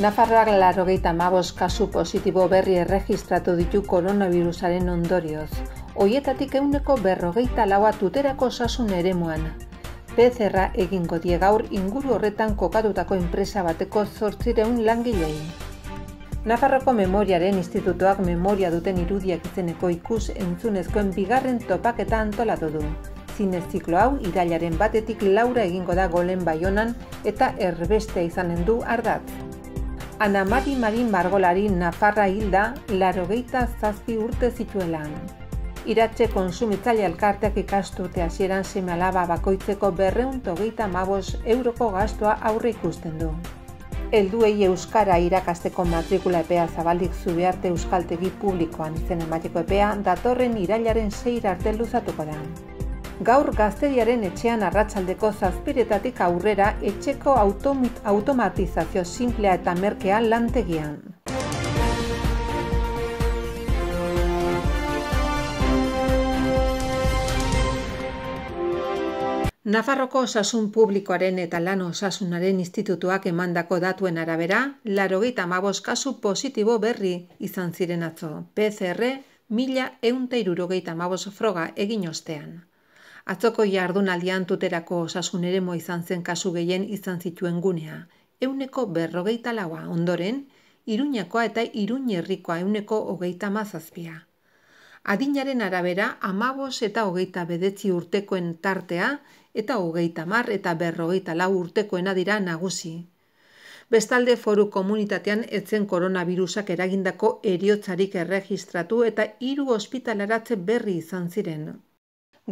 Nafarroak larrogeita magoz kasu positibo berri erregistratu ditu koronavirusaren ondorioz. Hoietatik euneko berrogeita laua tuterako sasun ere muan. PCRa egingo die gaur inguru horretan kokatutako enpresa bateko zortzireun langilei. Nafarroko Memoriaren Institutoak memoria duten irudiak izeneko ikus entzunezkoen bigarren topaketa antolatu du. Zinez ziklo hau irailaren batetik laura egingo da golen baionan eta erbestea izanen du ardatz. Ana Mari Marin Margolari Nafarra hilda larogeita zazpi urte zituelan. Iratxe konsumitzaile elkarteak ikastute hasieran seme alaba bakoitzeko berreun togeita mabos euroko gastua aurre ikusten du. Elduei Euskara irakasteko matrikula epea zabaldik zubiarte Euskaltegi publikoan izen emateko epea datorren irailaren seira arte luzatuko da gaur gazteriaren etxean arratsaldeko zazpiretatik aurrera etxeko automatizazio simplea eta merkea lantegian. Nafarroko osasun publikoaren eta lan osasunaren institutuak emandako datuen arabera, laro kasu positibo berri izan ziren atzo. PCR, mila eunta iruro froga egin ostean. Atzoko jardun aldean tuterako osasun ere izan zen kasu gehien izan zituen gunea. Euneko berrogeita laua ondoren, iruñakoa eta iruñerrikoa euneko hogeita mazazpia. Adinaren arabera, amabos eta hogeita bedetzi urtekoen tartea eta hogeita mar eta berrogeita lau urtekoen adira nagusi. Bestalde foru komunitatean etzen koronavirusak eragindako eriotzarik erregistratu eta hiru hospitalaratze berri izan ziren.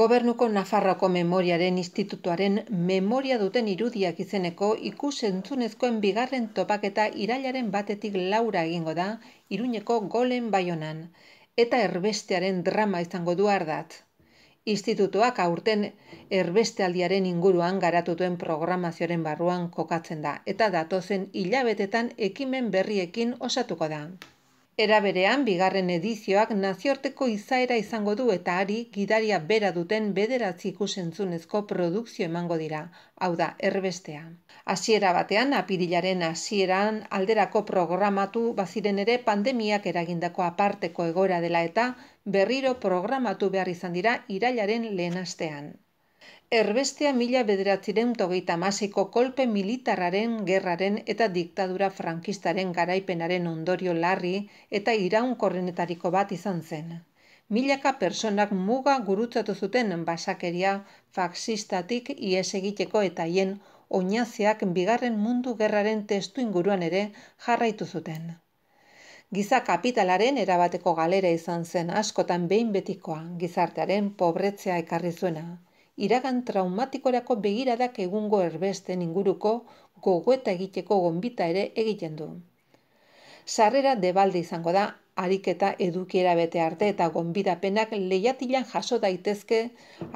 Gobernuko Nafarroko Memoriaren Institutuaren Memoria duten irudiak izeneko ikusentzunezkoen bigarren topaketa irailaren batetik laura egingo da Iruñeko Golen Baionan eta Erbestearen drama izango du ardat. Institutuak aurten Erbestealdiaren inguruan garatutuen programazioaren barruan kokatzen da eta datozen hilabetetan ekimen berriekin osatuko da. Era berean, bigarren edizioak nazioarteko izaera izango du eta ari, gidaria bera duten bederatzi ikusentzunezko produkzio emango dira, hau da, erbestea. Hasiera batean, apirilaren hasieran alderako programatu baziren ere pandemiak eragindako aparteko egora dela eta berriro programatu behar izan dira irailaren lehenastean. Erbestea mila bederatziren togeita masiko kolpe militarraren, gerraren eta diktadura frankistaren garaipenaren ondorio larri eta iraunkorrenetariko bat izan zen. Milaka personak muga gurutzatu zuten basakeria faxistatik ies egiteko eta hien oinaziak bigarren mundu gerraren testu inguruan ere jarraitu zuten. Giza kapitalaren erabateko galera izan zen askotan behin betikoa, gizartearen pobretzea ekarri zuena iragan traumatikorako begiradak egungo erbesten inguruko gogoeta egiteko gonbita ere egiten du. Sarrera debalde izango da, ariketa edukiera bete arte eta gonbidapenak lehiatilan jaso daitezke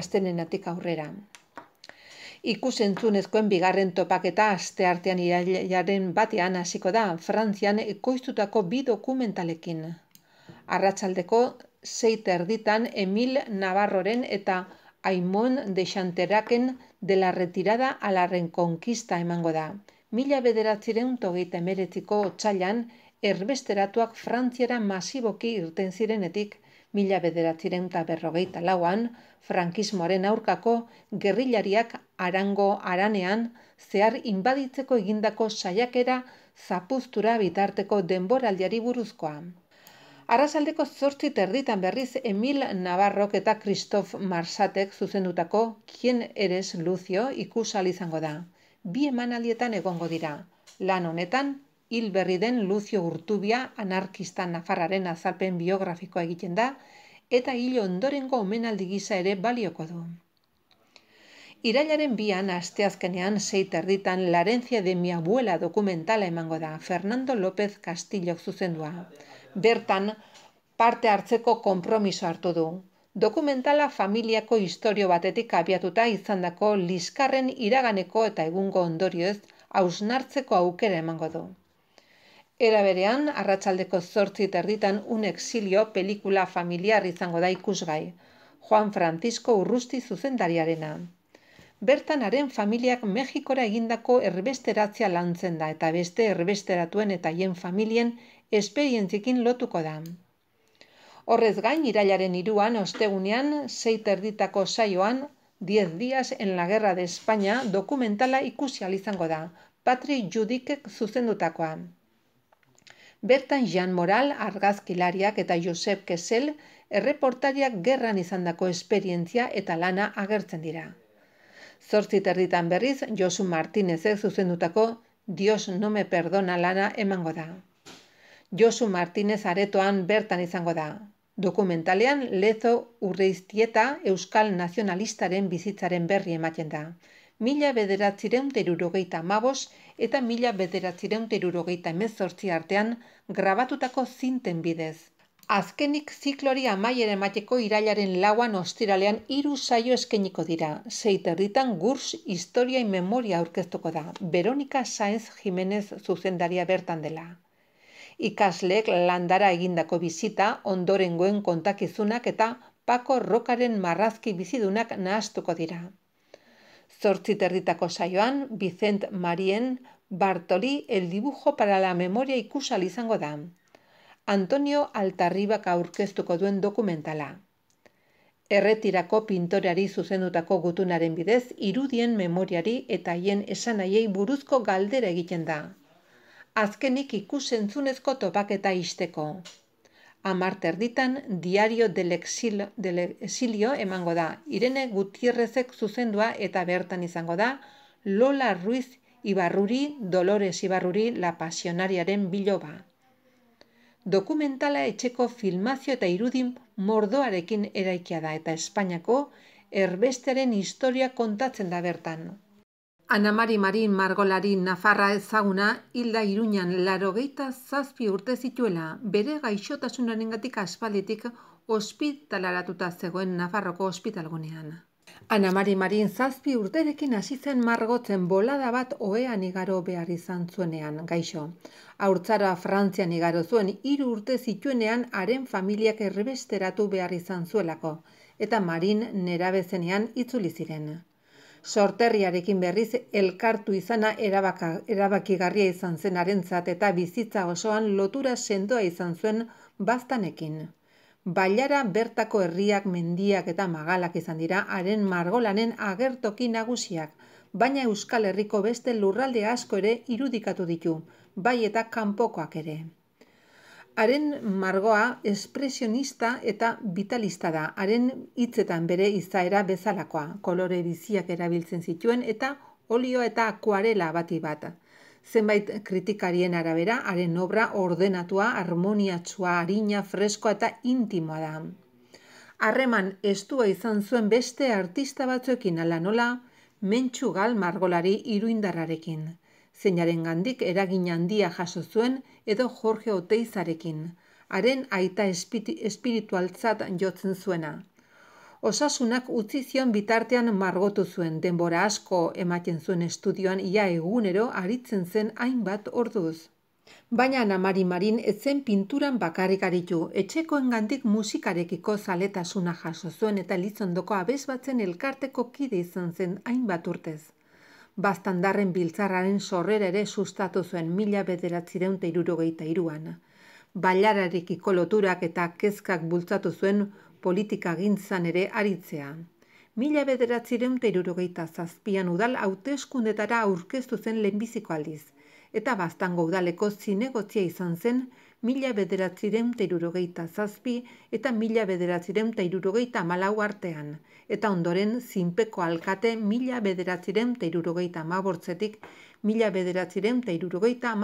astenenatik aurrera. Ikusentzunezkoen bigarren topaketa aste artean irailaren batean hasiko da Frantzian ekoiztutako bi dokumentalekin. Arratsaldeko seiter ditan Emil Navarroren eta Aimon de Xanteraken de la retirada a la reconquista emango da. Mila bederatzireun togeita emeretziko erbesteratuak Frantziara masiboki irten zirenetik, mila bederatzireun berrogeita lauan, frankismoaren aurkako gerrilariak arango aranean, zehar inbaditzeko egindako saiakera zapuztura bitarteko denboraldiari buruzkoa. Arrasaldeko zortzi terditan berriz Emil Navarrok eta Kristof Marsatek zuzendutako Kien eres Lucio ikusal izango da. Bi emanaldietan egongo dira. Lan honetan, hil berri den Lucio Urtubia anarkista Nafarraren azalpen biografikoa egiten da, eta hil ondorengo omenaldi gisa ere balioko du. Irailaren bian, asteazkenean, sei terditan, larentzia de mi dokumentala emango da, Fernando López Castillo zuzendua bertan parte hartzeko konpromiso hartu du. Dokumentala familiako historio batetik abiatuta izandako liskarren iraganeko eta egungo ondorioez hausnartzeko aukera emango du. Era berean, arratsaldeko zortzi terditan un exilio pelikula familiar izango da ikusgai, Juan Francisco Urrusti zuzendariarena. Bertan haren familiak Mexikora egindako erbesteratzea lantzen da eta beste erbesteratuen eta hien familien esperientzikin lotuko da. Horrez gain, irailaren iruan, ostegunean, erditako saioan, 10 días en la guerra de España dokumentala ikusial izango da, Patri Judikek zuzendutakoa. Bertan Jean Moral, argazkilariak eta Josep Kessel, erreportariak gerran izandako esperientzia eta lana agertzen dira. Zortzi terditan berriz, Josu Martinezek zuzendutako, Dios no me perdona lana emango da. Josu Martínez aretoan bertan izango da. Dokumentalean lezo urreiztieta euskal nazionalistaren bizitzaren berri ematen da. Mila bederatzireun terurogeita mabos eta mila bederatzireun terurogeita emezortzi artean grabatutako zinten bidez. Azkenik zikloria amaier emateko irailaren lauan ostiralean hiru saio eskeniko dira. Seit erditan gurs historia memoria aurkeztuko da. Veronika Saenz Jimenez zuzendaria bertan dela ikaslek landara egindako bizita, ondorengoen kontakizunak eta pako rokaren marrazki bizidunak nahastuko dira. Zortzit erditako saioan, Vicent Marien Bartoli el dibujo para la memoria ikusal izango da. Antonio Altarribak aurkeztuko duen dokumentala. Erretirako pintoreari zuzendutako gutunaren bidez, irudien memoriari eta hien esanaiei buruzko galdera egiten da azkenik ikusentzunezko topaketa isteko. Amar terditan diario del exilio, emango da, Irene Gutierrezek zuzendua eta bertan izango da, Lola Ruiz Ibarruri, Dolores Ibarruri, la pasionariaren biloba. Dokumentala etxeko filmazio eta irudin mordoarekin eraikia da eta Espainiako erbesteren historia kontatzen da bertan. Ana Marin Margolari Nafarra ezaguna hilda Iruñan 87 zazpi urte zituela, bere gaixotasunaren gatik aspalditik ospitalaratuta zegoen Nafarroko ospitalgunean. Ana Mari Marin zazpi urterekin hasi zen margotzen bolada bat ohean igaro behar izan zuenean, gaixo. Aurtzara Frantzian igaro zuen hiru urte zituenean haren familiak erbesteratu behar izan zuelako, eta Marin nerabezenean itzuli ziren sorterriarekin berriz elkartu izana erabakigarria izan zen arentzat eta bizitza osoan lotura sendoa izan zuen baztanekin. Bailara bertako herriak mendiak eta magalak izan dira haren margolanen agertoki nagusiak, baina Euskal Herriko beste lurralde asko ere irudikatu ditu, bai eta kanpokoak ere. Haren margoa espresionista eta vitalista da. Haren hitzetan bere izaera bezalakoa. Kolore biziak erabiltzen zituen eta olio eta akuarela bati bat. Zenbait kritikarien arabera, haren obra ordenatua, harmoniatsua, harina, freskoa eta intimoa da. Harreman estua izan zuen beste artista batzuekin ala nola, mentxugal margolari iruindarrarekin zeinaren gandik eragin handia jaso zuen edo Jorge Oteizarekin, haren aita espiritualtzat jotzen zuena. Osasunak utzi zion bitartean margotu zuen denbora asko ematen zuen estudioan ia egunero aritzen zen hainbat orduz. Baina namari marin etzen pinturan bakarrik aritu, etxekoen gandik musikarekiko zaletasuna jaso zuen eta litzondoko abez batzen elkarteko kide izan zen hainbat urtez baztandarren biltzarraren sorrera ere sustatu zuen mila bederatzireun eta irurogeita iruan. Bailararik ikoloturak eta kezkak bultzatu zuen politika gintzan ere aritzea. Mila bederatzireun eta irurogeita zazpian udal hautezkundetara aurkeztu zen lehenbiziko aldiz, eta baztango udaleko zinegotzia izan zen, mila bederatzireun eta zazpi eta mila bederatzireun eta malau artean, eta ondoren zinpeko alkate mila bederatzireun eta irurogeita amabortzetik mila bederatzireun irurogeita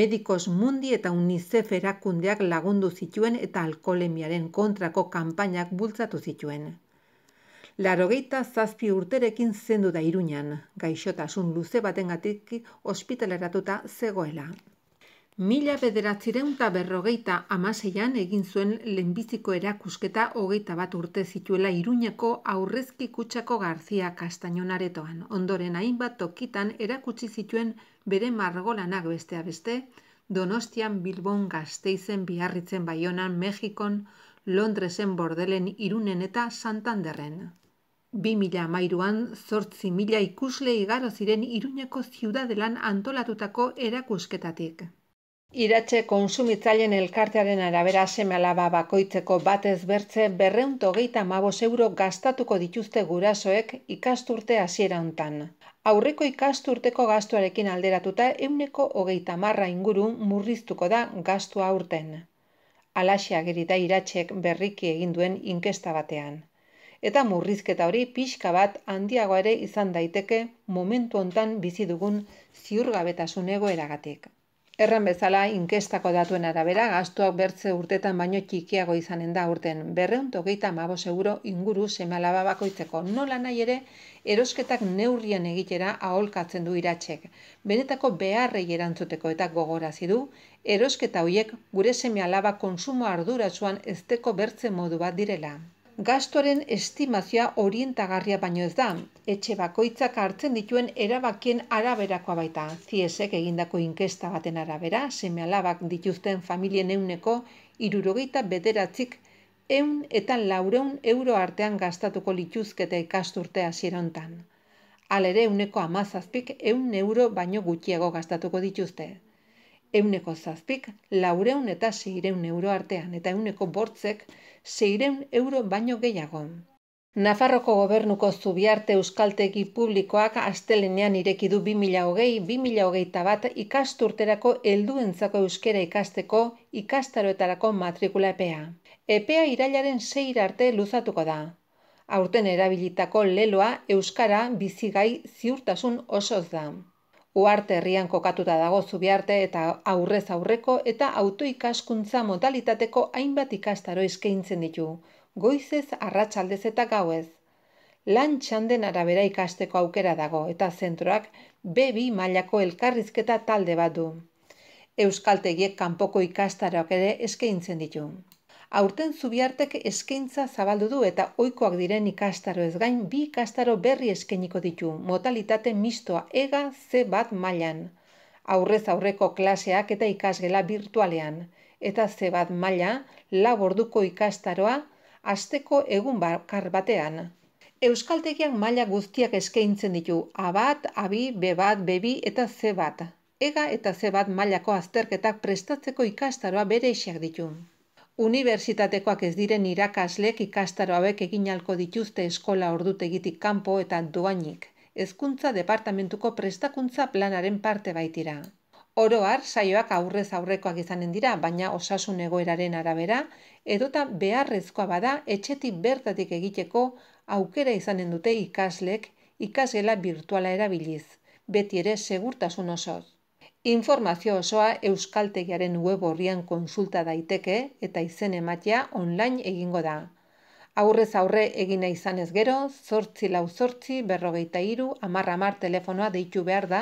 Medikos Mundi eta UNICEF erakundeak lagundu zituen eta alkolemiaren kontrako kanpainak bultzatu zituen. Larogeita zazpi urterekin zendu da iruñan. gaixotasun luze batengatik ospitaleratuta zegoela. Mila bederatzireunta berrogeita amaseian egin zuen lehenbiziko erakusketa hogeita bat urte zituela iruñeko aurrezki kutsako garzia kastainonaretoan. Ondoren hainbat tokitan erakutsi zituen bere margolanak bestea beste, Donostian, Bilbon, Gasteizen, Biarritzen, baionan Mexikon, Londresen, Bordelen, Irunen eta Santanderren. Bi mila amairuan, zortzi mila ikusle igaroziren iruñeko ziudadelan antolatutako erakusketatik. Iratxe konsumitzaileen elkartearen arabera alaba bakoitzeko batez bertze berreuntogeita mabos euro gastatuko dituzte gurasoek ikasturte hasiera hontan. Aurreko ikasturteko gastuarekin alderatuta euneko hogeita marra inguru murriztuko da gastua aurten. Alaxe gerita iratxek berriki egin duen inkesta batean. Eta murrizketa hori pixka bat handiago ere izan daiteke momentu hontan bizi dugun ziurgabetasun egoeragatik. Erran bezala, inkestako datuen arabera, gaztuak bertze urtetan baino txikiago izanen da urten. Berreun togeita mabos euro inguru semalaba bakoitzeko. Nola nahi ere, erosketak neurrian egitera aholkatzen du iratxek. Benetako beharrei erantzuteko eta gogorazi du, erosketa hoiek gure semialaba konsumo ardura ezteko bertze modu bat direla gastuaren estimazioa orientagarria baino ez da, etxe bakoitzak hartzen dituen erabakien araberakoa baita, ziesek egindako inkesta baten arabera, seme alabak dituzten familien euneko irurogeita bederatzik, eun eta laureun euro artean gastatuko lituzkete ikasturtea zirontan. Alere euneko amazazpik eun euro baino gutxiago gastatuko dituzte euneko zazpik laureun eta seireun euro artean eta euneko bortzek seireun euro baino gehiago. Nafarroko gobernuko zubiarte euskaltegi publikoak astelenean irekidu 2008-2008 bat ikasturterako helduentzako euskera ikasteko ikastaroetarako matrikula epea. Epea irailaren seira arte luzatuko da. Aurten erabilitako leloa euskara bizigai ziurtasun osoz da. Uarte herrian kokatuta dago zubiarte eta aurrez aurreko eta autoikaskuntza modalitateko hainbat ikastaro eskaintzen ditu, goizez arratsaldez eta gauez. Lan txanden arabera ikasteko aukera dago eta zentroak bebi mailako elkarrizketa talde bat du. Euskaltegiek kanpoko ikastaroak ere eskaintzen ditu aurten zubiartek eskaintza zabaldu du eta ohikoak diren ikastaro ez gain bi ikastaro berri eskainiko ditu, modalitate mistoa ega ze bat mailan. Aurrez aurreko klaseak eta ikasgela virtualean. Eta ze bat maila, laborduko ikastaroa, asteko egun bakar batean. Euskaltegian maila guztiak eskaintzen ditu, abat, abi, bebat, bebi eta C. bat. Ega eta zebat bat mailako azterketak prestatzeko ikastaroa bere isiak ditu. Unibertsitatekoak ez diren irakaslek ikastaro hauek egin dituzte eskola ordutegitik kanpo eta duainik. ezkuntza departamentuko prestakuntza planaren parte baitira. Oro har saioak aurrez aurrekoak izanen dira, baina osasun egoeraren arabera edota beharrezkoa bada etxetik bertatik egiteko aukera izanen dute ikaslek ikasgela virtuala erabiliz, beti ere segurtasun osoz. Informazio osoa Euskaltegiaren web horrian konsulta daiteke eta izen ematea online egingo da. Aurrez aurre egina izan gero, zortzi lau zortzi, berrogeita iru, amarra mar telefonoa deitu behar da,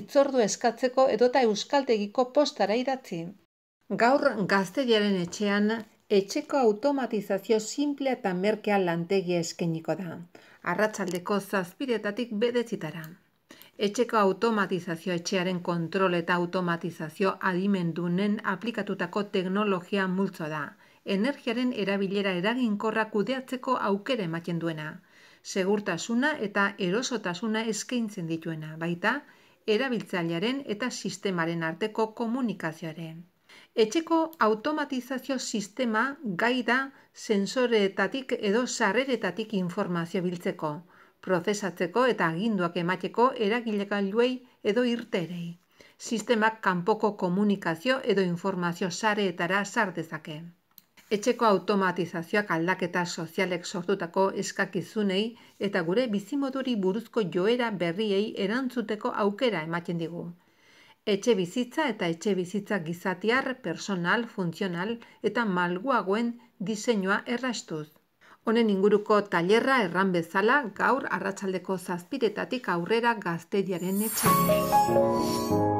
itzordu eskatzeko edota euskaltegiko postara idatzi. Gaur gaztegiaren etxean, etxeko automatizazio simplea eta merkea lantegia eskeniko da. Arratxaldeko zazpiretatik bedezitara. Etxeko automatizazio etxearen kontrol eta automatizazio adimendunen aplikatutako teknologia multzo da. Energiaren erabilera eraginkorra kudeatzeko aukere ematen duena. Segurtasuna eta erosotasuna eskaintzen dituena, baita, erabiltzailearen eta sistemaren arteko komunikazioaren. Etxeko automatizazio sistema gaida sensoreetatik edo sarreretatik informazio biltzeko prozesatzeko eta aginduak emateko eragilekailuei edo irterei. Sistemak kanpoko komunikazio edo informazio sareetara sar dezake. Etxeko automatizazioak aldaketa sozialek sortutako eskakizunei eta gure bizimoduri buruzko joera berriei erantzuteko aukera ematen digu. Etxe bizitza eta etxe bizitza gizatiar, personal, funtzional eta malguagoen diseinua errastuz. Honen inguruko tailerra erran bezala gaur arratsaldeko zazpiretatik aurrera gazteriaren etxean.